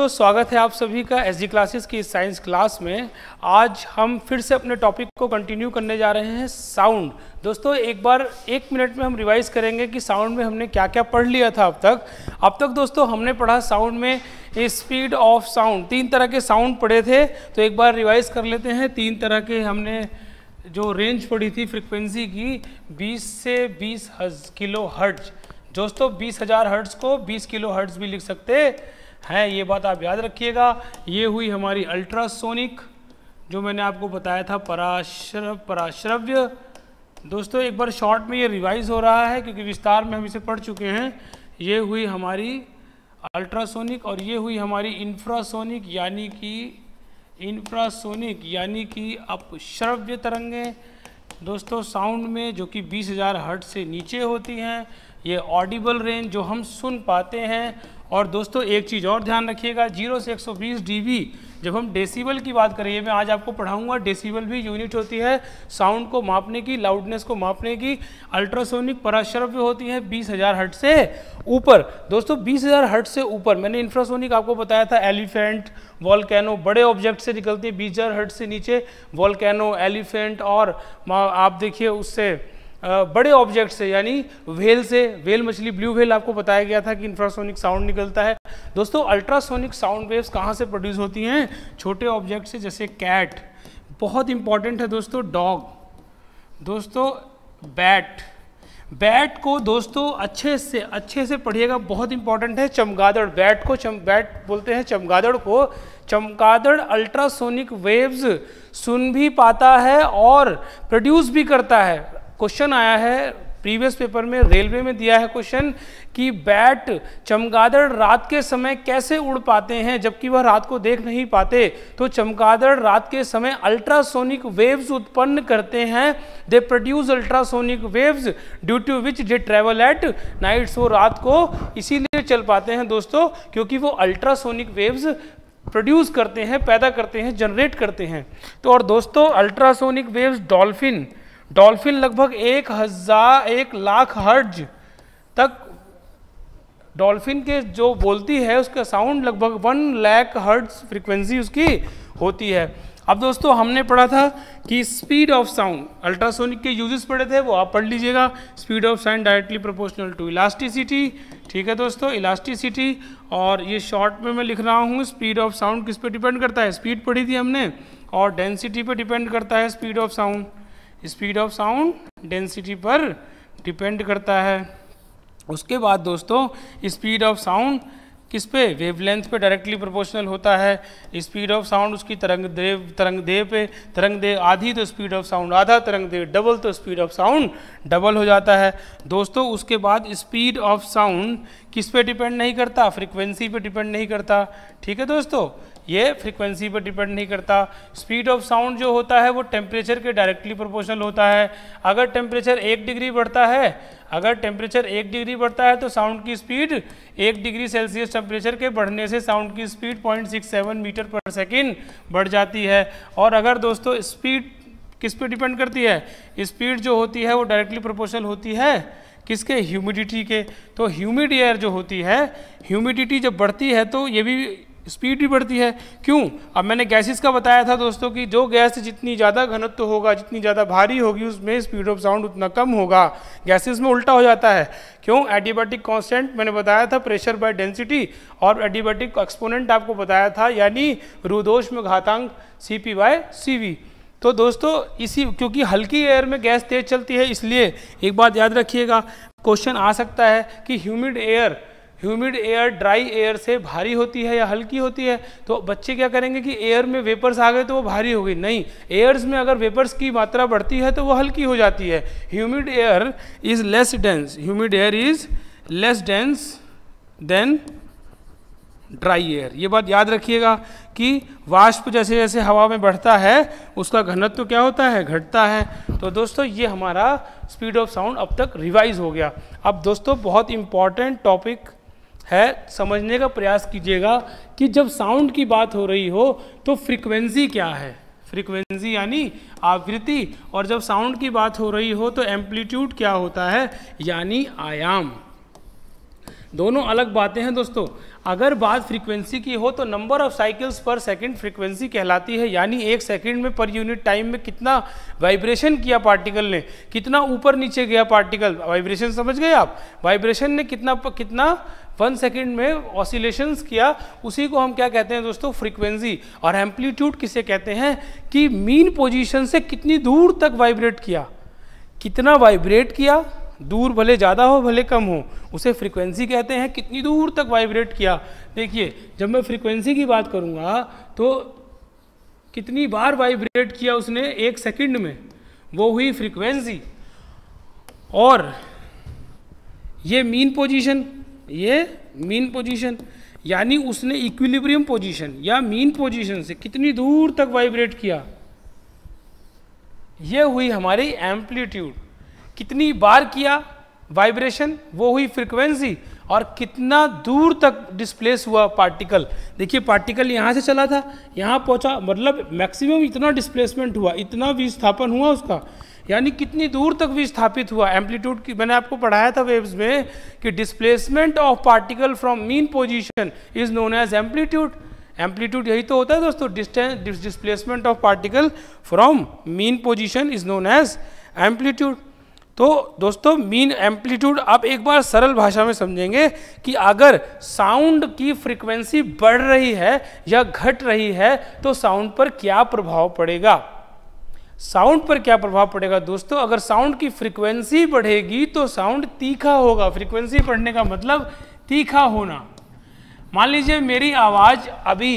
तो स्वागत है आप सभी का एस जी क्लासेस की साइंस क्लास में आज हम फिर से अपने टॉपिक को कंटिन्यू करने जा रहे हैं साउंड दोस्तों एक बार एक मिनट में हम रिवाइज करेंगे कि साउंड में हमने क्या क्या पढ़ लिया था अब तक अब तक दोस्तों हमने पढ़ा साउंड में स्पीड ऑफ साउंड तीन तरह के साउंड पढ़े थे तो एक बार रिवाइज कर लेते हैं तीन तरह के हमने जो रेंज पढ़ी थी फ्रिक्वेंसी की बीस से बीस किलो हर्ट्ज दोस्तों बीस हज़ार हर्ट्ज को बीस किलो हर्ट्ज भी लिख सकते है ये बात आप याद रखिएगा ये हुई हमारी अल्ट्रासोनिक जो मैंने आपको बताया था पराश्र पराश्रव्य दोस्तों एक बार शॉर्ट में ये रिवाइज हो रहा है क्योंकि विस्तार में हम इसे पढ़ चुके हैं ये हुई हमारी अल्ट्रासोनिक और ये हुई हमारी इंफ्रासोनिक यानी कि इंफ्रासोनिक यानी कि अपश्रव्य तरंगें दोस्तों साउंड में जो कि 20,000 हर्ट्ज से नीचे होती हैं ये ऑडिबल रेंज जो हम सुन पाते हैं और दोस्तों एक चीज़ और ध्यान रखिएगा जीरो से 120 डीबी जब हम डेसिबल की बात करें मैं आज आपको पढ़ाऊंगा डेसिबल भी यूनिट होती है साउंड को मापने की लाउडनेस को मापने की अल्ट्रासोनिक पराशर भी होती है बीस हज़ार हट से ऊपर दोस्तों बीस हज़ार हट से ऊपर मैंने इंफ्रासोनिक आपको बताया था एलिफेंट वॉलकैनो बड़े ऑब्जेक्ट से निकलती है बीस हज़ार हट से नीचे वॉलकैनो एलिफेंट और आप देखिए उससे बड़े ऑब्जेक्ट से यानी व्हेल से व्हेल मछली ब्लू व्हेल आपको बताया गया था कि इंफ्रासोनिक साउंड निकलता है दोस्तों अल्ट्रासोनिक साउंड वेव्स कहाँ से प्रोड्यूस होती हैं छोटे ऑब्जेक्ट से जैसे कैट बहुत इंपॉर्टेंट है दोस्तों डॉग दोस्तों बैट बैट को दोस्तों अच्छे से अच्छे से पढ़िएगा बहुत इंपॉर्टेंट है चमगादड़ बैट को चम बैट बोलते हैं चमगादड़ को चमगादड़ अल्ट्रासोनिक वेव्स सुन भी पाता है और प्रोड्यूस भी करता है क्वेश्चन आया है प्रीवियस पेपर में रेलवे में दिया है क्वेश्चन कि बैट चमगादड़ रात के समय कैसे उड़ पाते हैं जबकि वह रात को देख नहीं पाते तो चमगादड़ रात के समय अल्ट्रासोनिक वेव्स उत्पन्न करते हैं they produce ultrasonic waves due to which they travel at night so रात को इसीलिए चल पाते हैं दोस्तों क्योंकि वो अल्ट्रासोनिक वेव्स प्रोड्यूस करते हैं पैदा करते हैं जनरेट करते हैं तो और दोस्तों अल्ट्रासोनिक वेव्स डॉल्फिन डॉल्फिन लगभग एक हजार एक लाख हर्ज तक डॉल्फिन के जो बोलती है उसका साउंड लगभग वन लैक हर्ज फ्रीक्वेंसी उसकी होती है अब दोस्तों हमने पढ़ा था कि स्पीड ऑफ साउंड अल्ट्रासोनिक के यूजेस पढ़े थे वो आप पढ़ लीजिएगा speed of sound directly proportional to elasticity ठीक है दोस्तों इलास्टिसिटी और ये शॉर्ट में मैं लिख रहा हूँ स्पीड ऑफ साउंड किस पर डिपेंड करता है स्पीड पढ़ी थी हमने और डेंसिटी पर डिपेंड करता है speed of sound speed of sound density पर डिपेंड करता है उसके बाद दोस्तों स्पीड ऑफ साउंड किस पे वेवलेंथ पे डायरेक्टली प्रोपोर्शनल होता है स्पीड ऑफ साउंड उसकी तरंग देव तरंग देह पे तरंग देव आधी तो स्पीड ऑफ साउंड आधा तरंग देव डबल तो स्पीड ऑफ साउंड डबल हो जाता है दोस्तों उसके बाद स्पीड ऑफ साउंड किस पे डिपेंड नहीं करता फ्रिक्वेंसी पे डिपेंड नहीं करता ठीक है दोस्तों ये फ्रीक्वेंसी पर डिपेंड नहीं करता स्पीड ऑफ साउंड जो होता है वो टेम्परेचर के डायरेक्टली प्रोपोर्शनल होता है अगर टेम्परेचर एक डिग्री बढ़ता है अगर टेम्परेचर एक डिग्री बढ़ता है तो साउंड की स्पीड एक डिग्री सेल्सियस टेम्परेचर के बढ़ने से साउंड की स्पीड 0.67 मीटर पर सेकेंड बढ़ जाती है और अगर दोस्तों स्पीड किस पर डिपेंड करती है स्पीड जो होती है वो डायरेक्टली प्रोपोर्शनल होती है किसके ह्यूमिडिटी के तो ह्यूमिड एयर जो होती है ह्यूमिडिटी जब बढ़ती है तो ये भी स्पीड भी बढ़ती है क्यों अब मैंने गैसेस का बताया था दोस्तों कि जो गैस जितनी ज़्यादा घनत्व होगा जितनी ज़्यादा भारी होगी उसमें स्पीड ऑफ साउंड उतना कम होगा गैसेस में उल्टा हो जाता है क्यों एडिबैटिक कॉन्स्टेंट मैंने बताया था प्रेशर बाय डेंसिटी और एडिबैटिक एक्सपोनेंट आपको बताया था यानी रुदोष में घातांक C P by C V तो दोस्तों इसी क्योंकि हल्की एयर में गैस तेज चलती है इसलिए एक बात याद रखिएगा क्वेश्चन आ सकता है कि humid air humid air dry air से भारी होती है या हल्की होती है तो बच्चे क्या करेंगे कि एयर में वेपर्स आ गए तो वो भारी हो गई नहीं एयर्स में अगर वेपर्स की मात्रा बढ़ती है तो वो हल्की हो जाती है humid air is less dense humid air is less dense than dry air ये बात याद रखिएगा कि वाष्प जैसे जैसे हवा में बढ़ता है उसका घनत्व तो क्या होता है घटता है तो दोस्तों ये हमारा स्पीड ऑफ साउंड अब तक रिवाइज हो गया अब दोस्तों बहुत इंपॉर्टेंट टॉपिक है समझने का प्रयास कीजिएगा कि जब साउंड की बात हो रही हो तो फ्रीक्वेंसी क्या है फ्रीक्वेंसी यानी आवृत्ति और जब साउंड की बात हो रही हो तो एम्पलीट्यूड क्या होता है यानी आयाम दोनों अलग बातें हैं दोस्तों अगर बात फ्रीक्वेंसी की हो तो number of cycles per second frequency कहलाती है यानी एक सेकंड में पर यूनिट टाइम में कितना वाइब्रेशन किया पार्टिकल ने कितना ऊपर नीचे गया पार्टिकल वाइब्रेशन समझ गए आप वाइब्रेशन ने कितना कितना वन सेकेंड में ऑसिलेशंस किया उसी को हम क्या कहते हैं दोस्तों फ्रीक्वेंसी और एम्पलीट्यूड किसे कहते हैं कि मीन पोजिशन से कितनी दूर तक वाइब्रेट किया कितना वाइब्रेट किया दूर भले ज़्यादा हो भले कम हो उसे फ्रीक्वेंसी कहते हैं कितनी दूर तक वाइब्रेट किया देखिए जब मैं फ्रीक्वेंसी की बात करूँगा तो कितनी बार वाइब्रेट किया उसने एक सेकंड में वो हुई फ्रीक्वेंसी और ये मीन पोजीशन ये मीन पोजीशन यानी उसने इक्विलिब्रियम पोजीशन या मीन पोजीशन से कितनी दूर तक वाइब्रेट किया ये हुई हमारी एम्पलीट्यूड कितनी बार किया वाइब्रेशन वो हुई फ्रिक्वेंसी और कितना दूर तक डिस्प्लेस हुआ पार्टिकल देखिए पार्टिकल यहाँ से चला था यहाँ पहुँचा मतलब मैक्सिमम इतना डिस्प्लेसमेंट हुआ इतना विस्थापन हुआ उसका यानी कितनी दूर तक विस्थापित हुआ एम्पलीट्यूड की मैंने आपको पढ़ाया था वेव्स में कि displacement of particle from mean position is known as amplitude amplitude यही तो होता है दोस्तों distance displacement of particle from mean position is known as amplitude तो दोस्तों मीन एम्पलीट्यूड आप एक बार सरल भाषा में समझेंगे कि अगर साउंड की फ्रीक्वेंसी बढ़ रही है या घट रही है तो साउंड पर क्या प्रभाव पड़ेगा साउंड पर क्या प्रभाव पड़ेगा दोस्तों अगर साउंड की फ्रीक्वेंसी बढ़ेगी तो साउंड तीखा होगा फ्रीक्वेंसी बढ़ने का मतलब तीखा होना मान लीजिए मेरी आवाज़ अभी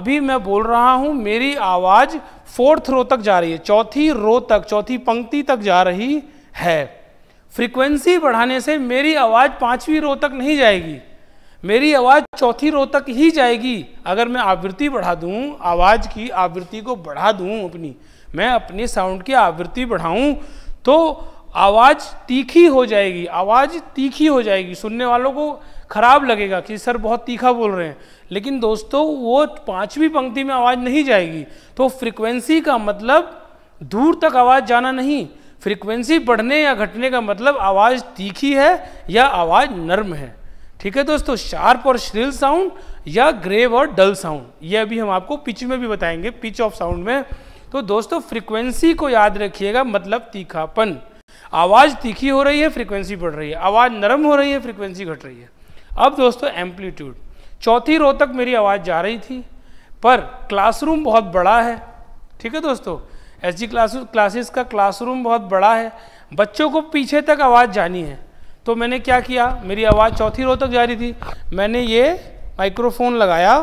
अभी मैं बोल रहा हूँ मेरी आवाज़ फोर्थ रो तक जा रही है चौथी रो तक चौथी पंक्ति तक जा रही है फ्रीक्वेंसी बढ़ाने से मेरी आवाज़ पाँचवीं रो तक नहीं जाएगी मेरी आवाज़ चौथी रो तक ही जाएगी अगर मैं आवृत्ति बढ़ा दूँ आवाज़ की आवृत्ति को बढ़ा दूँ अपनी मैं अपने साउंड की आवृत्ति बढ़ाऊँ तो आवाज़ तीखी हो जाएगी आवाज़ तीखी हो जाएगी सुनने वालों को खराब लगेगा कि सर बहुत तीखा बोल रहे हैं लेकिन दोस्तों वो पाँचवीं पंक्ति में आवाज़ नहीं जाएगी तो फ्रिक्वेंसी का मतलब दूर तक आवाज़ जाना नहीं फ्रीक्वेंसी बढ़ने या घटने का मतलब आवाज़ तीखी है या आवाज़ नर्म है ठीक है दोस्तों शार्प और श्रिल साउंड या ग्रेव और डल साउंड ये अभी हम आपको पिच में भी बताएंगे पिच ऑफ साउंड में तो दोस्तों फ्रीक्वेंसी को याद रखिएगा मतलब तीखापन आवाज़ तीखी हो रही है फ्रीक्वेंसी बढ़ रही है आवाज़ नरम हो रही है फ्रीक्वेंसी घट रही है अब दोस्तों एम्पलीट्यूड चौथी रो तक मेरी आवाज़ जा रही थी पर क्लासरूम बहुत बड़ा है ठीक है दोस्तों एस जी क्लासेस का क्लासरूम बहुत बड़ा है बच्चों को पीछे तक आवाज़ जानी है तो मैंने क्या किया मेरी आवाज़ चौथी रो तक जा रही थी मैंने ये माइक्रोफोन लगाया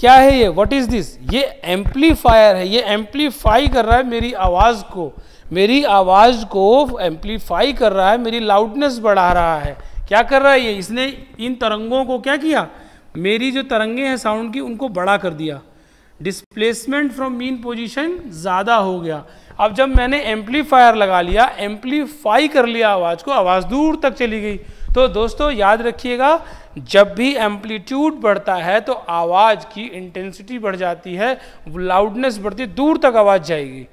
क्या है ये व्हाट इज़ दिस ये एम्पलीफायर है ये एम्पलीफाई कर रहा है मेरी आवाज़ को मेरी आवाज़ को एम्पलीफाई कर रहा है मेरी लाउडनेस बढ़ा रहा है क्या कर रहा है ये इसने इन तरंगों को क्या किया मेरी जो तरंगे हैं साउंड की उनको बड़ा कर दिया डिस्प्लेसमेंट फ्रॉम मीन पोजीशन ज़्यादा हो गया अब जब मैंने एम्पलीफायर लगा लिया एम्पलीफाई कर लिया आवाज़ को आवाज़ दूर तक चली गई तो दोस्तों याद रखिएगा जब भी एम्पलीट्यूड बढ़ता है तो आवाज़ की इंटेंसिटी बढ़ जाती है लाउडनेस बढ़ती दूर तक आवाज़ जाएगी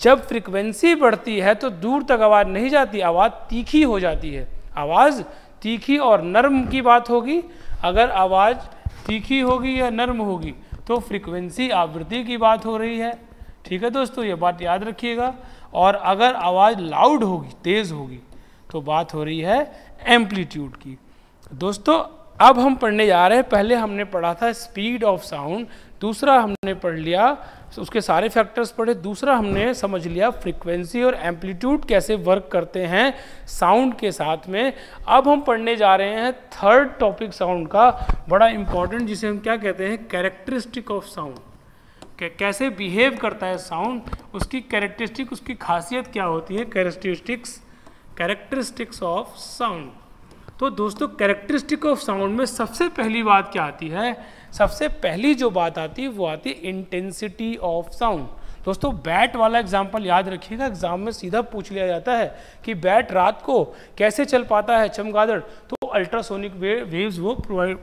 जब फ्रिक्वेंसी बढ़ती है तो दूर तक आवाज़ नहीं जाती आवाज़ तीखी हो जाती है आवाज़ तीखी और नर्म की बात होगी अगर आवाज़ तीखी होगी या नर्म होगी तो फ्रीक्वेंसी आवृत्ति की बात हो रही है ठीक है दोस्तों ये बात याद रखिएगा और अगर आवाज़ लाउड होगी तेज़ होगी तो बात हो रही है एम्पलीट्यूड की दोस्तों अब हम पढ़ने जा रहे हैं पहले हमने पढ़ा था स्पीड ऑफ साउंड दूसरा हमने पढ़ लिया उसके सारे फैक्टर्स पढ़े दूसरा हमने समझ लिया फ्रीक्वेंसी और एम्पलीट्यूड कैसे वर्क करते हैं साउंड के साथ में अब हम पढ़ने जा रहे हैं थर्ड टॉपिक साउंड का बड़ा इंपॉर्टेंट जिसे हम क्या कहते हैं कैरेक्टरिस्टिक ऑफ साउंड कैसे बिहेव करता है साउंड उसकी कैरेक्टरिस्टिक उसकी खासियत क्या होती है कैरेक्टरिस्टिक्स कैरेक्टरिस्टिक्स ऑफ साउंड तो दोस्तों कैरेक्टरिस्टिक ऑफ साउंड में सबसे पहली बात क्या आती है सबसे पहली जो बात आती है वो आती है इंटेंसिटी ऑफ साउंड दोस्तों बैट वाला एग्जाम्पल याद रखिएगा एग्जाम में सीधा पूछ लिया जाता है कि बैट रात को कैसे चल पाता है चमगादड़ तो अल्ट्रासोनिक वे, वेव्स वो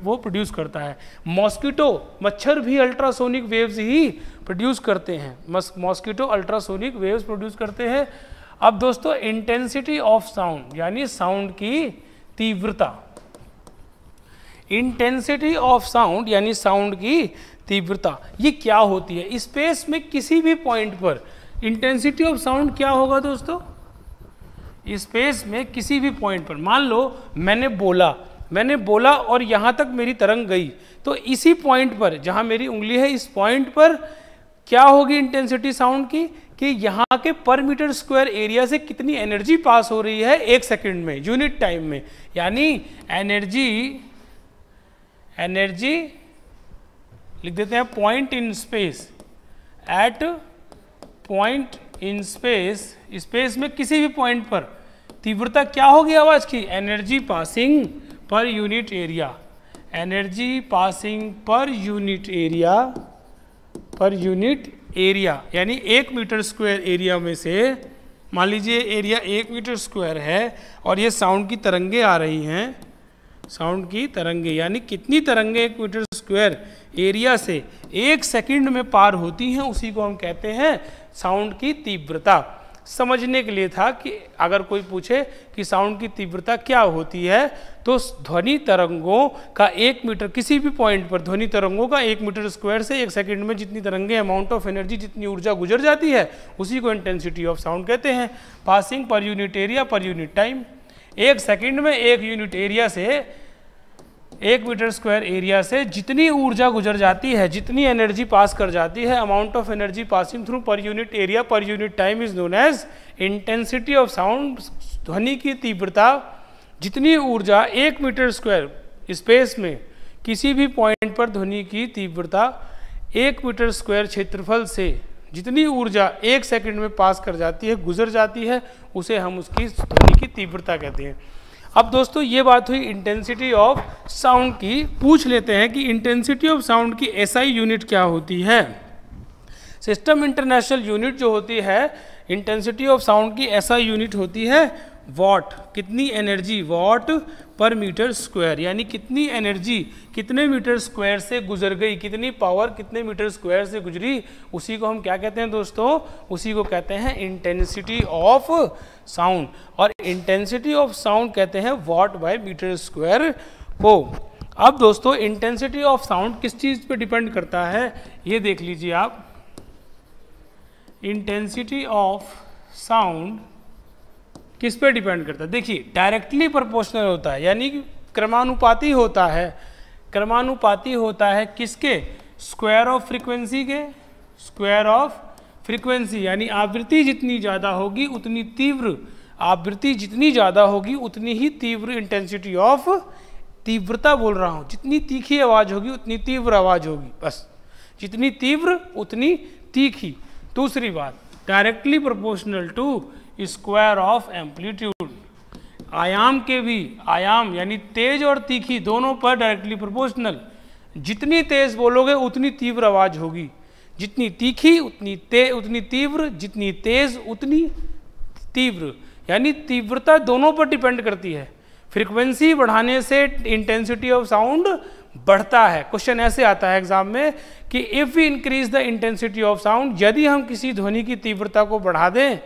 वो प्रोड्यूस करता है मॉस्किटो मच्छर भी अल्ट्रासोनिक वेव्स ही प्रोड्यूस करते हैं मॉस्किटो अल्ट्रासोनिक वेव्स प्रोड्यूस करते हैं अब दोस्तों इंटेंसिटी ऑफ साउंड यानी साउंड की तीव्रता इंटेंसिटी ऑफ साउंड यानी साउंड की तीव्रता ये क्या होती है स्पेस में किसी भी पॉइंट पर इंटेंसिटी ऑफ साउंड क्या होगा दोस्तों स्पेस में किसी भी पॉइंट पर मान लो मैंने बोला मैंने बोला और यहां तक मेरी तरंग गई तो इसी पॉइंट पर जहां मेरी उंगली है इस पॉइंट पर क्या होगी इंटेंसिटी साउंड की कि यहाँ के पर मीटर स्क्वायर एरिया से कितनी एनर्जी पास हो रही है एक सेकंड में यूनिट टाइम में यानी एनर्जी एनर्जी लिख देते हैं point in space at point in space space में किसी भी पॉइंट पर तीव्रता क्या होगी आवाज की energy passing per unit area energy passing per unit area per unit area यानी एक मीटर स्क्वायर एरिया में से मान लीजिए एरिया एक मीटर स्क्वायर है और ये साउंड की तरंगे आ रही हैं साउंड की तरंगे यानी कितनी तरंगे एक मीटर स्क्वायर एरिया से एक सेकंड में पार होती हैं उसी को हम कहते हैं साउंड की तीव्रता समझने के लिए था कि अगर कोई पूछे कि साउंड की तीव्रता क्या होती है तो ध्वनि तरंगों का एक मीटर किसी भी पॉइंट पर ध्वनि तरंगों का एक मीटर स्क्वायर से एक सेकंड में जितनी तरंगे अमाउंट ऑफ एनर्जी जितनी ऊर्जा गुजर जाती है उसी को इंटेंसिटी ऑफ साउंड कहते हैं passing per unit area per unit time एक सेकेंड में एक यूनिट एरिया से एक मीटर स्क्वायर एरिया से जितनी ऊर्जा गुजर जाती है जितनी एनर्जी पास कर जाती है amount of energy passing through per unit area per unit time is known as intensity of sound ध्वनि की तीव्रता जितनी ऊर्जा एक मीटर स्क्वायर स्पेस में किसी भी पॉइंट पर ध्वनि की तीव्रता एक मीटर स्क्वायर क्षेत्रफल से जितनी ऊर्जा एक सेकंड में पास कर जाती है गुजर जाती है उसे हम उसकी ध्वनि की तीव्रता कहते हैं अब दोस्तों ये बात हुई इंटेंसिटी ऑफ साउंड की पूछ लेते हैं कि इंटेंसिटी ऑफ साउंड की एसआई यूनिट क्या होती है सिस्टम इंटरनेशनल यूनिट जो होती है इंटेंसिटी ऑफ साउंड की एसआई यूनिट होती है वॉट कितनी energy watt per metre square यानी कितनी एनर्जी कितने मीटर स्क्वायर से गुजर गई कितनी पावर कितने मीटर स्क्वायर से गुजरी उसी को हम क्या कहते हैं दोस्तों उसी को कहते हैं इंटेंसिटी ऑफ साउंड और इंटेंसिटी ऑफ साउंड कहते हैं वॉट बाय मीटर स्क्वायर को अब दोस्तों इंटेंसिटी ऑफ साउंड किस चीज़ पे डिपेंड करता है ये देख लीजिए आप इंटेंसिटी ऑफ साउंड किस पे डिपेंड करता है देखिए डायरेक्टली प्रोपोर्शनल होता है यानी क्रमानुपाती होता है क्रमानुपाती होता है किसके स्क्वायर ऑफ फ्रीक्वेंसी के स्क्वायर ऑफ फ्रीक्वेंसी यानी आवृत्ति जितनी ज़्यादा होगी उतनी तीव्र आवृत्ति जितनी ज़्यादा होगी उतनी ही तीव्र इंटेंसिटी ऑफ तीव्रता बोल रहा हूँ जितनी तीखी आवाज़ होगी उतनी तीव्र आवाज़ होगी बस जितनी तीव्र उतनी तीखी दूसरी बात directly proportional to square of amplitude आयाम के भी आयाम यानी तेज और तीखी दोनों पर डायरेक्टली प्रोपोर्शनल जितनी तेज बोलोगे उतनी तीव्र आवाज़ होगी जितनी तीखी उतनी ते उतनी तीव्र जितनी तेज उतनी तीव्र यानी तीव्रता दोनों पर डिपेंड करती है फ्रीक्वेंसी बढ़ाने से इंटेंसिटी ऑफ साउंड बढ़ता है क्वेश्चन ऐसे आता है एग्जाम में कि if we increase the intensity of sound यदि हम किसी ध्वनि की तीव्रता को बढ़ा दें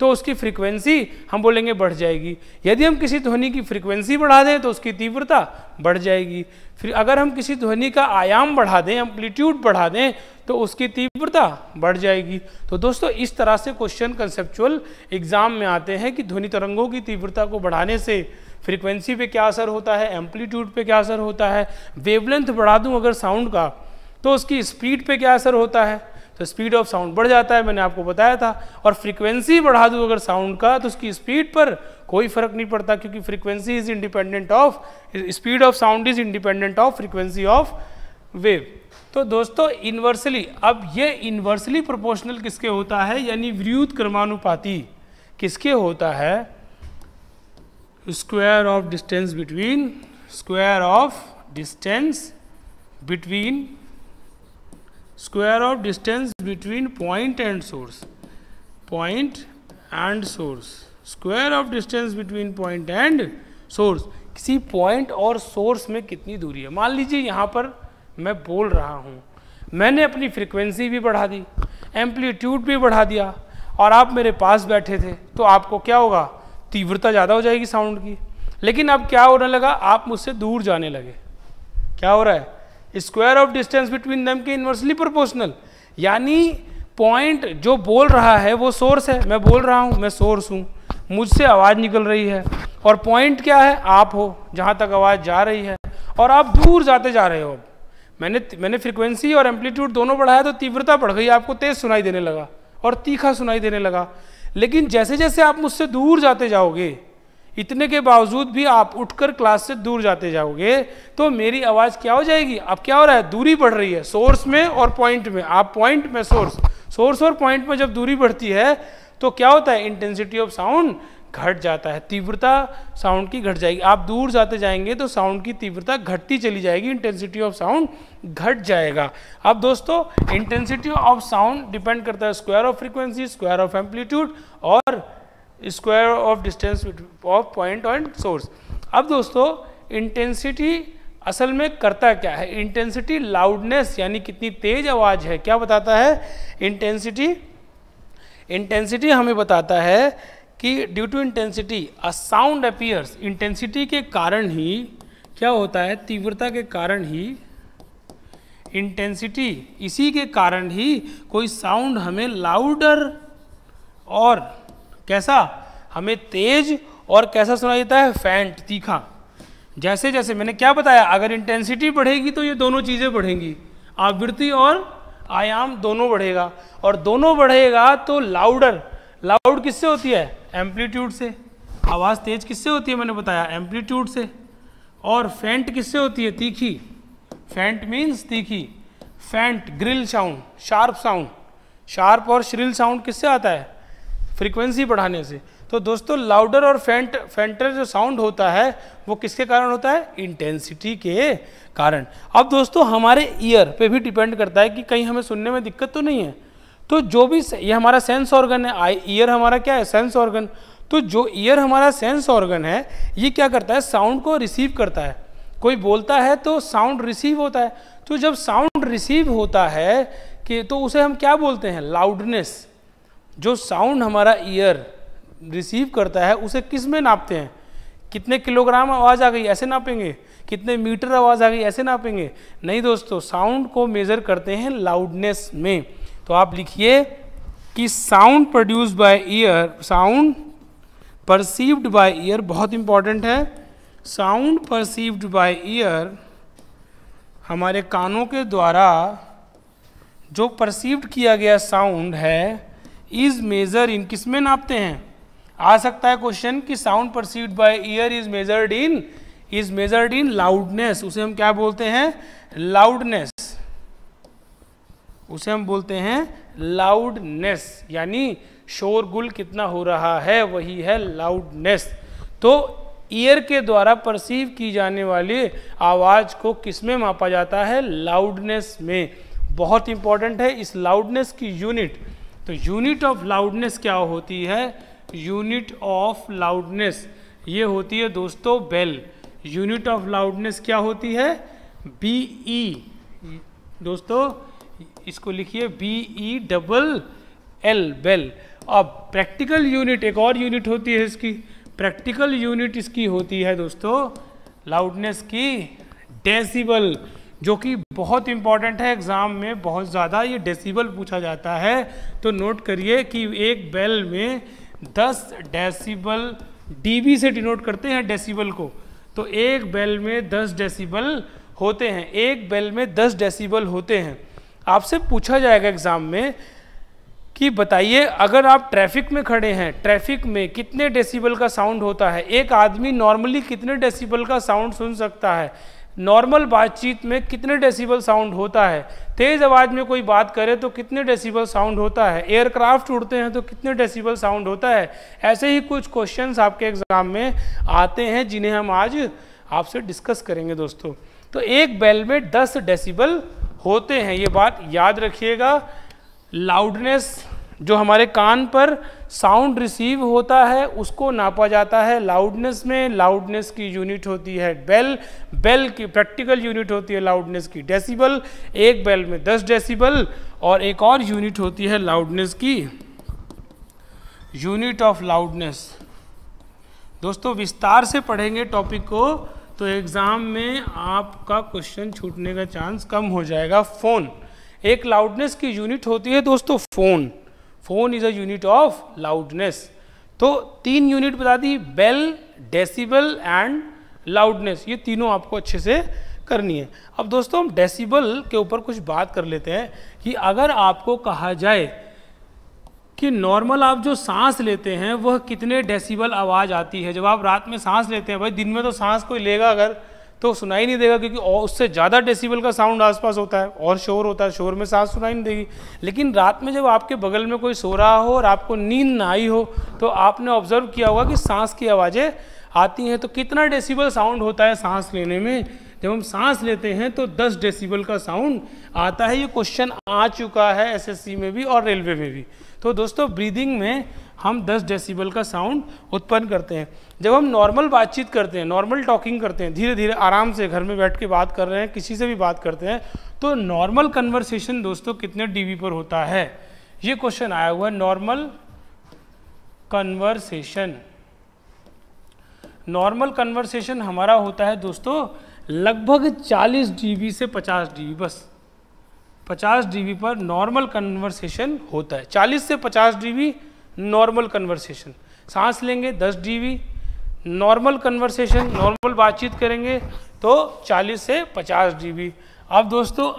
तो उसकी फ्रीक्वेंसी हम बोलेंगे बढ़ जाएगी यदि हम किसी ध्वनि की फ्रीक्वेंसी बढ़ा दें तो उसकी तीव्रता बढ़ जाएगी फिर अगर हम किसी ध्वनि का आयाम बढ़ा दें एम्पलीट्यूड बढ़ा दें तो उसकी तीव्रता बढ़ जाएगी तो दोस्तों इस तरह से क्वेश्चन कंसेप्चुअल एग्जाम में आते हैं कि ध्वनि तरंगों की तीव्रता को बढ़ाने से फ्रीक्वेंसी पे क्या असर होता है एम्पलीट्यूड पे क्या असर होता है वेवलेंथ बढ़ा दूँ अगर साउंड का तो उसकी स्पीड पे क्या असर होता है तो स्पीड ऑफ साउंड बढ़ जाता है मैंने आपको बताया था और फ्रीक्वेंसी बढ़ा दूँ अगर साउंड का तो उसकी स्पीड पर कोई फर्क नहीं पड़ता क्योंकि frequency is independent of speed of sound is independent of frequency of wave तो दोस्तों इन्वर्सली अब ये इन्वर्सली प्रोपोर्शनल किसके होता है यानी विरुद्ध क्रमानुपाती किसके होता है square of distance between square of distance between square of distance between point and source point and source square of distance between point and source किसी पॉइंट और सोर्स में कितनी दूरी है मान लीजिए यहाँ पर मैं बोल रहा हूँ मैंने अपनी फ्रिक्वेंसी भी बढ़ा दी एम्पलीट्यूड भी बढ़ा दिया और आप मेरे पास बैठे थे तो आपको क्या होगा तीव्रता ज़्यादा हो जाएगी साउंड की लेकिन अब क्या होने लगा आप मुझसे दूर जाने लगे क्या हो रहा है square of distance between them के इन्वर्सली प्रोपोर्शनल यानी पॉइंट जो बोल रहा है वो सोर्स है मैं बोल रहा हूँ मैं सोर्स हूँ मुझसे आवाज़ निकल रही है और पॉइंट क्या है आप हो जहाँ तक आवाज़ जा रही है और आप दूर जाते जा रहे हो अब मैंने मैंने फ्रिक्वेंसी और एम्पलीट्यूड दोनों बढ़ाया तो तीव्रता बढ़ गई आपको तेज़ सुनाई देने लगा और तीखा सुनाई देने लगा लेकिन जैसे जैसे आप मुझसे दूर जाते जाओगे इतने के बावजूद भी आप उठकर क्लास से दूर जाते जाओगे तो मेरी आवाज़ क्या हो जाएगी अब क्या हो रहा है दूरी बढ़ रही है सोर्स में और पॉइंट में आप पॉइंट में सोर्स सोर्स और पॉइंट में जब दूरी बढ़ती है तो क्या होता है इंटेंसिटी ऑफ साउंड घट जाता है तीव्रता साउंड की घट जाएगी आप दूर जाते जाएंगे तो साउंड की तीव्रता घटती चली जाएगी इंटेंसिटी ऑफ साउंड घट जाएगा अब दोस्तों इंटेंसिटी ऑफ साउंड डिपेंड करता है square of frequency square of amplitude और square of distance of point and source अब दोस्तों इंटेंसिटी असल में करता क्या है इंटेंसिटी लाउडनेस यानी कितनी तेज आवाज़ है क्या बताता है इंटेंसिटी इंटेंसिटी हमें बताता है कि due to intensity a sound appears intensity के कारण ही क्या होता है तीव्रता के कारण ही इंटेंसिटी इसी के कारण ही कोई साउंड हमें लाउडर और कैसा हमें तेज और कैसा सुनाई देता है फैंट तीखा जैसे जैसे मैंने क्या बताया अगर इंटेंसिटी बढ़ेगी तो ये दोनों चीज़ें बढ़ेंगी आवृत्ति और आयाम दोनों बढ़ेगा और दोनों बढ़ेगा तो लाउडर लाउड किससे होती है एम्पलीट्यूड से आवाज़ तेज किससे होती है मैंने बताया एम्पलीट्यूड से और फेंट किससे होती है तीखी फेंट मीन्स तीखी faint grill sound sharp sound sharp और श्रिल साउंड किससे आता है फ्रीक्वेंसी बढ़ाने से तो दोस्तों लाउडर और फेंट फेंटर जो साउंड होता है वो किसके कारण होता है इंटेंसिटी के कारण अब दोस्तों हमारे ईयर पे भी डिपेंड करता है कि कहीं हमें सुनने में दिक्कत तो नहीं है तो जो भी ये हमारा सेंस ऑर्गन है आई ईयर हमारा क्या है सेंस ऑर्गन तो जो ईयर हमारा सेंस ऑर्गन है ये क्या करता है साउंड को रिसीव करता है कोई बोलता है तो साउंड रिसीव होता है तो जब साउंड रिसीव होता है कि तो उसे हम क्या बोलते हैं लाउडनेस जो साउंड हमारा ईयर रिसीव करता है उसे किस में नापते हैं कितने किलोग्राम आवाज़ आ गई ऐसे नापेंगे कितने मीटर आवाज़ आ गई ऐसे नापेंगे नहीं दोस्तों साउंड को मेज़र करते हैं लाउडनेस में तो आप लिखिए कि sound produce by ear sound perceived by ear बहुत इंपॉर्टेंट है साउंड परसीव्ड बाय ईयर हमारे कानों के द्वारा जो परसीव्ड किया गया साउंड है इज मेजर इन किस में नापते हैं आ सकता है क्वेश्चन कि sound perceived by ear is measured in is measured in loudness उसे हम क्या बोलते हैं लाउडनेस उसे हम बोलते हैं लाउडनेस यानी शोरगुल कितना हो रहा है वही है लाउडनेस तो ईयर के द्वारा परसीव की जाने वाली आवाज़ को किस में मापा जाता है लाउडनेस में बहुत इंपॉर्टेंट है इस लाउडनेस की यूनिट तो यूनिट ऑफ लाउडनेस क्या होती है यूनिट ऑफ लाउडनेस ये होती है दोस्तों बेल यूनिट ऑफ लाउडनेस क्या होती है बी ई e. दोस्तों इसको लिखिए B E double L bell अब प्रैक्टिकल यूनिट एक और यूनिट होती है इसकी प्रैक्टिकल यूनिट इसकी होती है दोस्तों लाउडनेस की डेसिबल जो कि बहुत इंपॉर्टेंट है एग्ज़ाम में बहुत ज़्यादा ये डेसिबल पूछा जाता है तो नोट करिए कि एक बेल में 10 डेसिबल डीबी से डिनोट करते हैं डेसिबल को तो एक बेल में 10 डेसिबल होते हैं एक बेल में 10 डेसिबल होते हैं आपसे पूछा जाएगा एग्ज़ाम में कि बताइए अगर आप ट्रैफिक में खड़े हैं ट्रैफिक में कितने डेसिबल का साउंड होता है एक आदमी नॉर्मली कितने डेसिबल का साउंड सुन सकता है नॉर्मल बातचीत में कितने डेसिबल साउंड होता है तेज़ आवाज़ में कोई बात करे तो कितने डेसिबल साउंड होता है एयरक्राफ्ट उड़ते हैं तो कितने डेसिबल साउंड होता है ऐसे ही कुछ क्वेश्चन आपके एग्ज़ाम में आते हैं जिन्हें हम आज आपसे डिस्कस करेंगे दोस्तों तो एक बेल में दस डेसिबल होते हैं ये बात याद रखिएगा लाउडनेस जो हमारे कान पर साउंड रिसीव होता है उसको नापा जाता है लाउडनेस में लाउडनेस की यूनिट होती है बेल बेल की प्रैक्टिकल यूनिट होती है लाउडनेस की डेसिबल एक बेल में दस डेसिबल और एक और यूनिट होती है लाउडनेस की यूनिट ऑफ लाउडनेस दोस्तों विस्तार से पढ़ेंगे टॉपिक को तो एग्ज़ाम में आपका क्वेश्चन छूटने का चांस कम हो जाएगा फ़ोन एक लाउडनेस की यूनिट होती है दोस्तों phon phon is a unit of loudness तो तीन यूनिट बता दी बेल डेसिबल एंड लाउडनेस ये तीनों आपको अच्छे से करनी है अब दोस्तों हम डेसिबल के ऊपर कुछ बात कर लेते हैं कि अगर आपको कहा जाए कि नॉर्मल आप जो सांस लेते हैं वह कितने डेसिबल आवाज़ आती है जब आप रात में सांस लेते हैं भाई दिन में तो सांस कोई लेगा अगर तो सुनाई नहीं देगा क्योंकि और उससे ज़्यादा डेसिबल का साउंड आसपास होता है और शोर होता है शोर में सांस सुनाई नहीं देगी लेकिन रात में जब आपके बगल में कोई सो रहा हो और आपको नींद ना आई हो तो आपने ऑब्जर्व किया होगा कि सांस की आवाज़ें आती हैं तो कितना डेसीबल साउंड होता है सांस लेने में जब हम सांस लेते हैं तो दस डेसीबल का साउंड आता है ये क्वेश्चन आ चुका है एस में भी और रेलवे में भी तो दोस्तों ब्रीदिंग में हम 10 डेसिबल का साउंड उत्पन्न करते हैं जब हम नॉर्मल बातचीत करते हैं नॉर्मल टॉकिंग करते हैं धीरे धीरे आराम से घर में बैठ के बात कर रहे हैं किसी से भी बात करते हैं तो नॉर्मल कन्वर्सेशन दोस्तों कितने डी पर होता है ये क्वेश्चन आया हुआ है नॉर्मल कन्वर्सेशन नॉर्मल कन्वर्सेशन हमारा होता है दोस्तों लगभग 40 डीबी से 50 डीबी बस 50 डीबी पर नॉर्मल कन्वर्सेशन होता है 40 से 50 डीबी नॉर्मल कन्वर्सेशन सांस लेंगे 10 डीवी नॉर्मल कन्वर्सेशन नॉर्मल बातचीत करेंगे तो 40 से 50 डीवी अब दोस्तों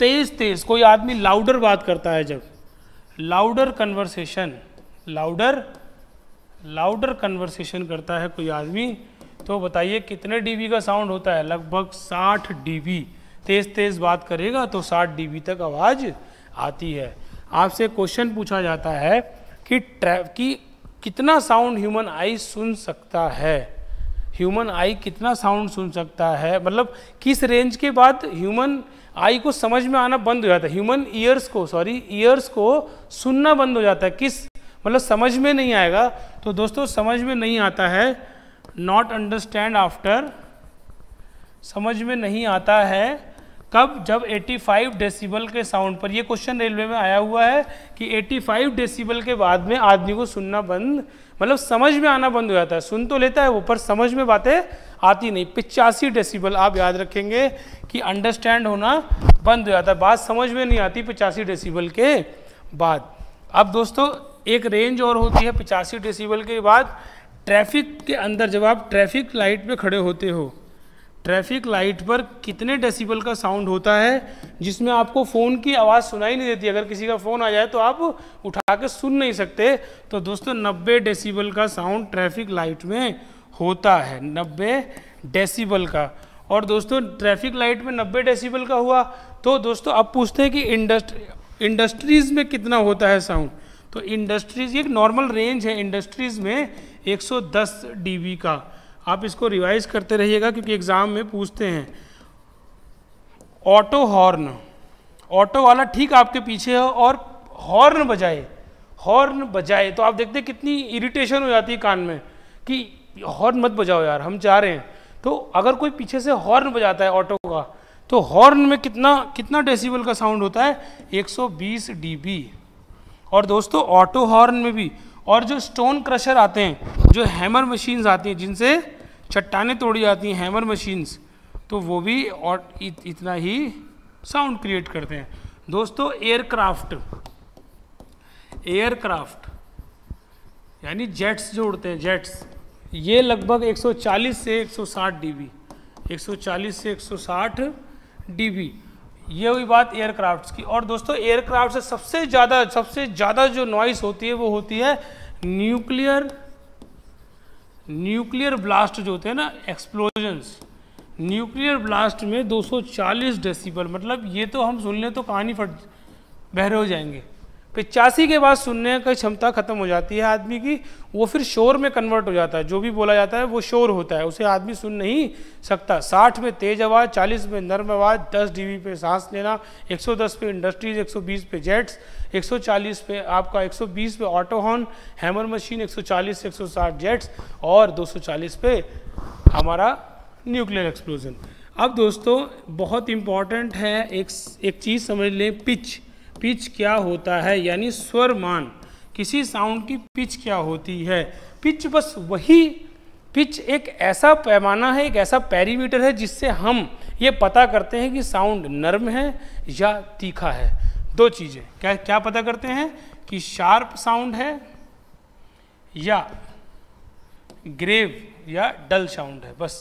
तेज़ तेज़ कोई आदमी लाउडर बात करता है जब louder conversation louder louder conversation करता है कोई आदमी तो बताइए कितने डीबी का साउंड होता है लगभग 60 डीबी तेज़ तेज़ बात करेगा तो 60 डीबी तक आवाज़ आती है आपसे क्वेश्चन पूछा जाता है कि कि कितना साउंड ह्यूमन आई सुन सकता है ह्यूमन आई कितना साउंड सुन सकता है मतलब किस रेंज के बाद ह्यूमन आई को समझ में आना बंद हो जाता है ह्यूमन ईयर्स को सॉरी ईयर्स को सुनना बंद हो जाता है किस मतलब समझ में नहीं आएगा तो दोस्तों समझ में नहीं आता है नॉट अंडरस्टैंड आफ्टर समझ में नहीं आता है कब जब 85 डेसिबल के साउंड पर यह क्वेश्चन रेलवे में आया हुआ है कि 85 डेसिबल के बाद में आदमी को सुनना बंद मतलब समझ में आना बंद हो जाता है सुन तो लेता है वो पर समझ में बातें आती नहीं पिचासी डेसिबल आप याद रखेंगे कि अंडरस्टैंड होना बंद हो जाता है बात समझ में नहीं आती पिचासी डेसीबल के बाद अब दोस्तों एक रेंज और होती है पिचासी डेसीबल के बाद ट्रैफिक के अंदर जब आप ट्रैफिक लाइट पर खड़े होते हो ट्रैफिक लाइट पर कितने डेसिबल का साउंड होता है जिसमें आपको फ़ोन की आवाज़ सुनाई नहीं देती अगर किसी का फ़ोन आ जाए तो आप उठा के सुन नहीं सकते तो दोस्तों 90 डेसिबल का साउंड ट्रैफिक लाइट में होता है 90 डेसिबल का और दोस्तों ट्रैफिक लाइट में 90 डेसिबल का हुआ तो दोस्तों अब पूछते हैं कि इंडस्ट्री इंडस्ट्रीज़ में कितना होता है साउंड तो इंडस्ट्रीज़ एक नॉर्मल रेंज है इंडस्ट्रीज़ में एक सौ का आप इसको रिवाइज करते रहिएगा क्योंकि एग्ज़ाम में पूछते हैं ऑटो हॉर्न ऑटो वाला ठीक आपके पीछे है और हॉर्न बजाए हॉर्न बजाए तो आप देखते कितनी इरिटेशन हो जाती है कान में कि हॉर्न मत बजाओ यार हम चाह रहे हैं तो अगर कोई पीछे से हॉर्न बजाता है ऑटो का तो हॉर्न में कितना कितना डेसिबल का साउंड होता है 120 डीबी और दोस्तों ऑटो हॉर्न में भी और जो स्टोन क्रशर आते हैं जो हैमर मशीन्स आती हैं जिनसे चट्टानें तोड़ी जाती हैं हैमर मशीन्स तो वो भी और इत, इतना ही साउंड क्रिएट करते हैं दोस्तों एयरक्राफ्ट एयरक्राफ्ट यानी जेट्स जो उड़ते हैं जेट्स ये लगभग 140 से 160 डीबी 140 से 160 डीबी ये हुई बात एयरक्राफ्ट की और दोस्तों एयरक्राफ्ट से सबसे ज़्यादा सबसे ज़्यादा जो नॉइस होती है वो होती है न्यूक्लियर न्यूक्लियर ब्लास्ट जो होते हैं ना एक्सप्लोजन्स न्यूक्लियर ब्लास्ट में 240 डेसिबल मतलब ये तो हम सुन लें तो कहानी फट बहरे हो जाएंगे पिचासी के बाद सुनने की क्षमता खत्म हो जाती है आदमी की वो फिर शोर में कन्वर्ट हो जाता है जो भी बोला जाता है वो शोर होता है उसे आदमी सुन नहीं सकता 60 में तेज आवाज़ 40 में नर्म आवाज़ 10 डीबी पे सांस लेना 110 पे इंडस्ट्रीज 120 पे जेट्स 140 पे आपका 120 पे ऑटो हॉर्न हैमर मशीन 140 से 160 जेट्स और 240 पे हमारा न्यूक्लियर एक्सप्लोजन अब दोस्तों बहुत इम्पॉर्टेंट है एक एक चीज़ समझ लें पिच पिच क्या होता है यानी स्वर मान किसी साउंड की पिच क्या होती है पिच बस वही पिच एक ऐसा पैमाना है एक ऐसा पैरीमीटर है जिससे हम ये पता करते हैं कि साउंड नर्म है या तीखा है दो चीज़ें क्या क्या पता करते हैं कि शार्प साउंड है या ग्रेव या डल साउंड है बस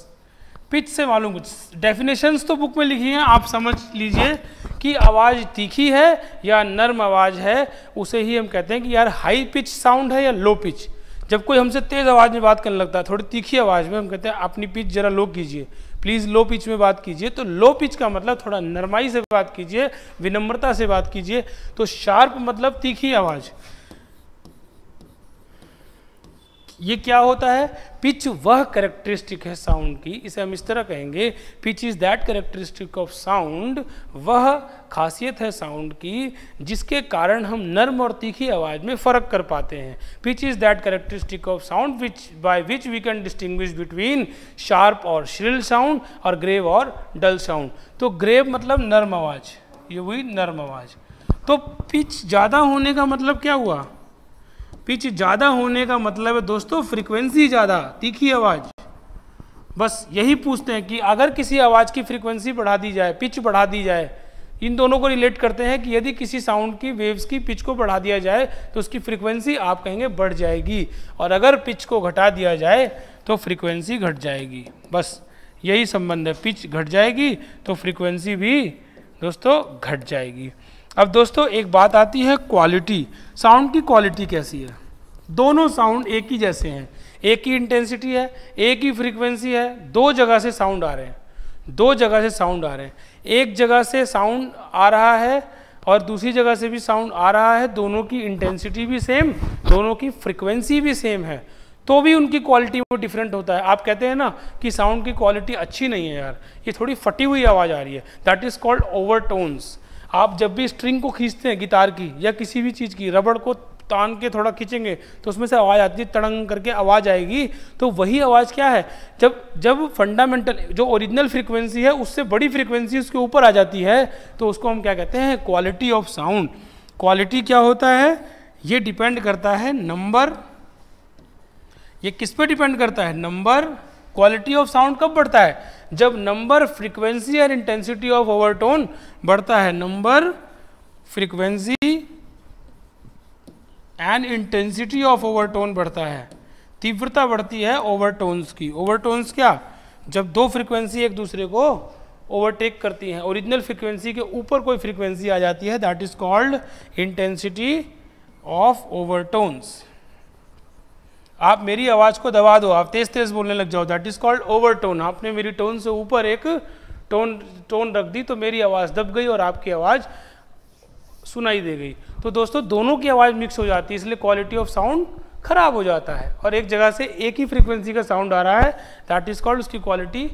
पिच से मालूम कुछ डेफिनेशंस तो बुक में लिखी हैं आप समझ लीजिए कि आवाज़ तीखी है या नर्म आवाज़ है उसे ही हम कहते हैं कि यार हाई पिच साउंड है या लो पिच जब कोई हमसे तेज़ आवाज़ में बात करने लगता है थोड़ी तीखी आवाज़ में हम कहते हैं अपनी पिच ज़रा लो कीजिए प्लीज़ लो पिच में बात कीजिए तो लो पिच का मतलब थोड़ा नरमाई से बात कीजिए विनम्रता से बात कीजिए तो शार्प मतलब तीखी आवाज़ ये क्या होता है पिच वह करेक्टरिस्टिक है साउंड की इसे हम इस तरह कहेंगे pitch is that characteristic of sound वह खासियत है साउंड की जिसके कारण हम नर्म और तीखी आवाज़ में फ़र्क कर पाते हैं pitch is that characteristic of sound which by which we can distinguish between sharp और श्रिल साउंड और ग्रेव और डल साउंड तो ग्रेव मतलब नर्म आवाज़ ये हुई नर्म आवाज़ तो पिच ज़्यादा होने का मतलब क्या हुआ पिच ज़्यादा होने का मतलब है दोस्तों फ्रीक्वेंसी ज़्यादा तीखी आवाज़ बस यही पूछते हैं कि अगर किसी आवाज़ की फ्रीक्वेंसी बढ़ा दी जाए पिच बढ़ा दी जाए इन दोनों को रिलेट करते हैं कि यदि किसी साउंड की वेव्स की पिच को बढ़ा दिया जाए तो उसकी फ्रीक्वेंसी आप कहेंगे बढ़ जाएगी और अगर पिच को घटा दिया जाए तो फ्रीक्वेंसी घट जाएगी बस यही संबंध है पिच घट जाएगी तो फ्रीक्वेंसी भी दोस्तों घट जाएगी अब दोस्तों एक बात आती है क्वालिटी साउंड की क्वालिटी कैसी है दोनों साउंड एक ही जैसे हैं एक ही इंटेंसिटी है एक ही फ्रीक्वेंसी है दो जगह से साउंड आ रहे हैं दो जगह से साउंड आ रहे हैं एक जगह से साउंड आ रहा है और दूसरी जगह से भी साउंड आ रहा है दोनों की इंटेंसिटी भी सेम दोनों की फ्रिक्वेंसी भी सेम है तो भी उनकी क्वालिटी में डिफरेंट होता है आप कहते हैं ना कि साउंड की क्वालिटी अच्छी नहीं है यार ये थोड़ी फटी हुई आवाज़ आ रही है that is called overtones आप जब भी स्ट्रिंग को खींचते हैं गिटार की या किसी भी चीज़ की रबड़ को तान के थोड़ा खींचेंगे तो उसमें से आवाज़ आती है तड़ंग करके आवाज़ आएगी तो वही आवाज़ क्या है जब जब फंडामेंटल जो ओरिजिनल फ्रीक्वेंसी है उससे बड़ी फ्रीक्वेंसी उसके ऊपर आ जाती है तो उसको हम क्या कहते हैं क्वालिटी ऑफ साउंड क्वालिटी क्या होता है ये डिपेंड करता है नंबर ये किस पे डिपेंड करता है नंबर क्वालिटी ऑफ साउंड कब बढ़ता है जब number frequency and intensity of overtone बढ़ता है number frequency and intensity of overtone बढ़ता है तीव्रता बढ़ती है ओवरटोन्स की ओवरटोन्स क्या जब दो फ्रीक्वेंसी एक दूसरे को ओवरटेक करती हैं ओरिजिनल फ्रीक्वेंसी के ऊपर कोई फ्रीक्वेंसी आ जाती है that is called intensity of overtones आप मेरी आवाज़ को दबा दो आप तेज़ तेज़ बोलने लग जाओ that is called overtone आपने मेरी टोन से ऊपर एक टोन टोन रख दी तो मेरी आवाज़ दब गई और आपकी आवाज़ सुनाई दे गई तो दोस्तों दोनों की आवाज़ मिक्स हो जाती है इसलिए क्वालिटी ऑफ साउंड खराब हो जाता है और एक जगह से एक ही फ्रीक्वेंसी का साउंड आ रहा है दैट इज़ कॉल्ड उसकी क्वालिटी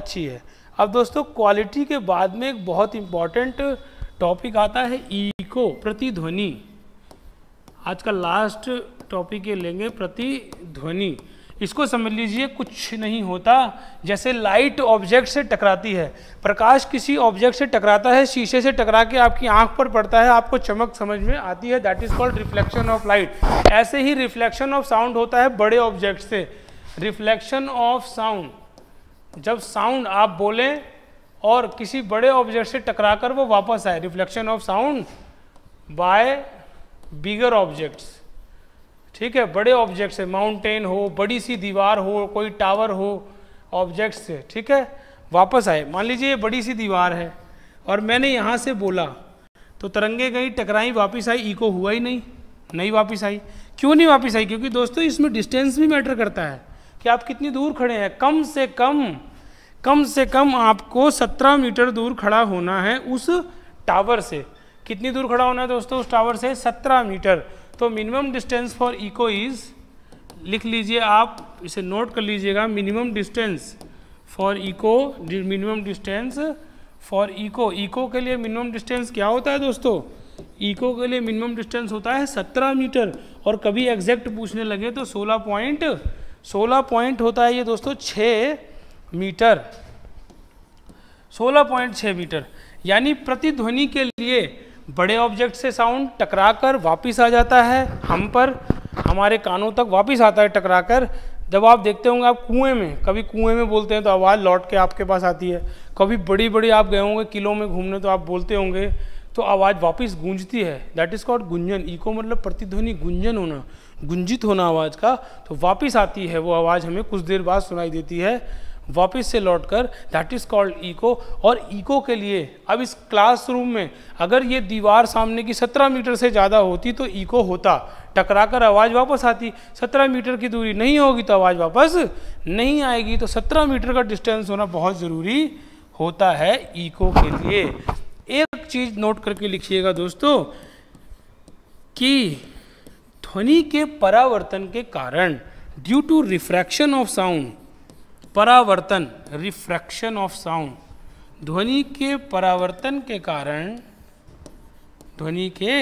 अच्छी है अब दोस्तों क्वालिटी के बाद में एक बहुत इंपॉर्टेंट टॉपिक आता है ईको प्रतिध्वनि आज का लास्ट टॉपिक ये लेंगे प्रतिध्वनि इसको समझ लीजिए कुछ नहीं होता जैसे लाइट ऑब्जेक्ट से टकराती है प्रकाश किसी ऑब्जेक्ट से टकराता है शीशे से टकरा के आपकी आंख पर पड़ता है आपको चमक समझ में आती है that is called reflection of light ऐसे ही रिफ्लेक्शन ऑफ साउंड होता है बड़े ऑब्जेक्ट से रिफ्लेक्शन ऑफ साउंड जब साउंड आप बोलें और किसी बड़े ऑब्जेक्ट से टकराकर वो वापस आए reflection of sound by bigger objects ठीक है बड़े ऑब्जेक्ट्स है माउंटेन हो बड़ी सी दीवार हो कोई टावर हो ऑब्जेक्ट्स से ठीक है वापस आए मान लीजिए ये बड़ी सी दीवार है और मैंने यहाँ से बोला तो तरंगे गई टकराई वापस आई इको हुआ ही नहीं नहीं वापस आई क्यों नहीं वापस आई क्योंकि दोस्तों इसमें डिस्टेंस भी मैटर करता है कि आप कितनी दूर खड़े हैं कम से कम कम से कम आपको 17 मीटर दूर खड़ा होना है उस टावर से कितनी दूर खड़ा होना है दोस्तों उस टावर से 17 मीटर तो minimum distance for echo is लिख लीजिए आप इसे नोट कर लीजिएगा minimum distance for echo minimum distance for echo echo के लिए मिनिमम डिस्टेंस क्या होता है दोस्तों इको के लिए मिनिमम डिस्टेंस होता है सत्रह मीटर और कभी एग्जैक्ट पूछने लगे तो सोलह पॉइंट सोलह पॉइंट होता है ये दोस्तों छ मीटर सोलह पॉइंट छ मीटर यानी प्रतिध्वनि के लिए बड़े ऑब्जेक्ट से साउंड टकराकर वापस आ जाता है हम पर हमारे कानों तक वापस आता है टकराकर जब आप देखते होंगे आप कुएं में कभी कुएं में बोलते हैं तो आवाज़ लौट के आपके पास आती है कभी बड़ी बड़ी आप गए होंगे किलों में घूमने तो आप बोलते होंगे तो आवाज़ वापस गूंजती है दैट इज़ कॉल्ड गुंजन ईको मतलब प्रतिध्वनि गुंजन होना गुंजित होना आवाज़ का तो वापस आती है वो आवाज़ हमें कुछ देर बाद सुनाई देती है वापस से लौटकर दैट इज़ कॉल्ड ईको और ईको के लिए अब इस क्लासरूम में अगर ये दीवार सामने की सत्रह मीटर से ज़्यादा होती तो ईको होता टकरा कर आवाज़ वापस आती सत्रह मीटर की दूरी नहीं होगी तो आवाज़ वापस नहीं आएगी तो सत्रह मीटर का डिस्टेंस होना बहुत ज़रूरी होता है ईको के लिए एक चीज़ नोट करके लिखिएगा दोस्तों कि ध्वनि के परावर्तन के कारण due to refraction of sound परावर्तन रिफ्रैक्शन ऑफ साउंड ध्वनि के परावर्तन के कारण ध्वनि के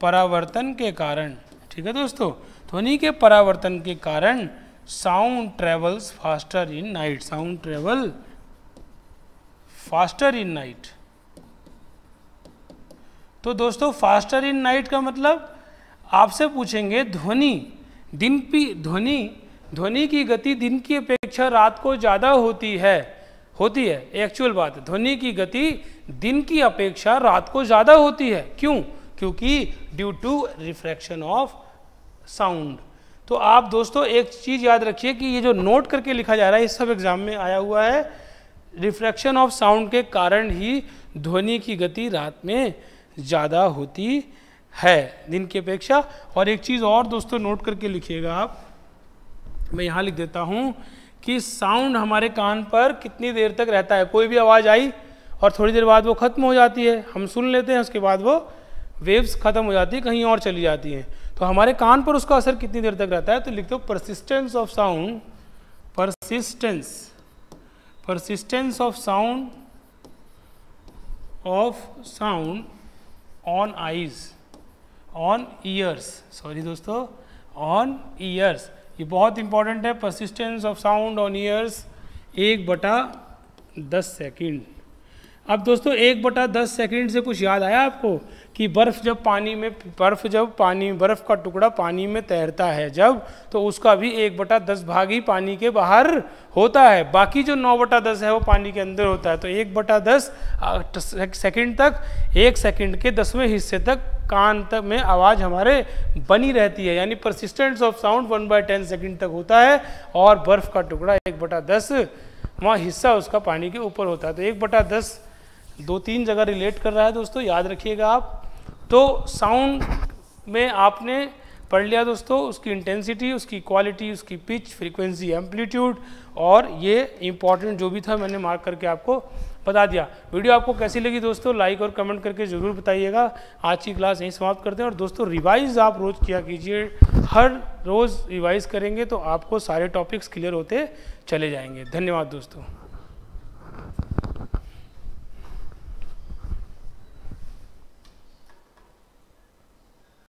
परावर्तन के कारण ठीक है दोस्तों ध्वनि के परावर्तन के कारण sound travels faster in night sound travel faster in night तो दोस्तों फास्टर इन नाइट का मतलब आपसे पूछेंगे ध्वनि दिन पी ध्वनि ध्वनि की गति दिन की अपेक्षा रात को ज़्यादा होती है होती है एक्चुअल बात है ध्वनि की गति दिन की अपेक्षा रात को ज़्यादा होती है क्यों क्योंकि due to refraction of sound तो आप दोस्तों एक चीज़ याद रखिए कि ये जो नोट करके लिखा जा रहा है इस सब एग्जाम में आया हुआ है रिफ्रैक्शन ऑफ साउंड के कारण ही ध्वनि की गति रात में ज़्यादा होती है दिन की अपेक्षा और एक चीज़ और दोस्तों नोट करके लिखिएगा आप मैं यहाँ लिख देता हूँ कि साउंड हमारे कान पर कितनी देर तक रहता है कोई भी आवाज़ आई और थोड़ी देर बाद वो ख़त्म हो जाती है हम सुन लेते हैं उसके बाद वो वेव्स ख़त्म हो जाती है कहीं और चली जाती हैं तो हमारे कान पर उसका असर कितनी देर तक रहता है तो लिख दो persistence of sound persistence persistence of sound of sound on eyes on ears sorry दोस्तों ऑन ईयर्स ये बहुत इंपॉर्टेंट है persistence of sound on ears एक बटा दस सेकेंड अब दोस्तों एक बटा दस सेकेंड से कुछ याद आया आपको कि बर्फ़ जब पानी में बर्फ़ जब पानी बर्फ़ का टुकड़ा पानी में तैरता है जब तो उसका भी एक बटा दस भाग ही पानी के बाहर होता है बाकी जो नौ बटा दस है वो पानी के अंदर होता है तो एक बटा दस सेकेंड तक एक सेकेंड के दसवें हिस्से तक कान तक में आवाज़ हमारे बनी रहती है यानी persistence of sound one by ten second तक होता है और बर्फ़ का टुकड़ा एक बटा दस वहाँ हिस्सा उसका पानी के ऊपर होता है तो एक बटा दस दो तीन जगह रिलेट कर रहा है दोस्तों याद रखिएगा आप तो साउंड में आपने पढ़ लिया दोस्तों उसकी इंटेंसिटी उसकी क्वालिटी उसकी पिच फ्रीक्वेंसी एम्पलीट्यूड और ये इंपॉर्टेंट जो भी था मैंने मार्क करके आपको बता दिया वीडियो आपको कैसी लगी दोस्तों लाइक और कमेंट करके ज़रूर बताइएगा आज की क्लास यहीं समाप्त करते हैं और दोस्तों रिवाइज आप रोज़ किया कीजिए हर रोज़ रिवाइज करेंगे तो आपको सारे टॉपिक्स क्लियर होते चले जाएंगे धन्यवाद दोस्तों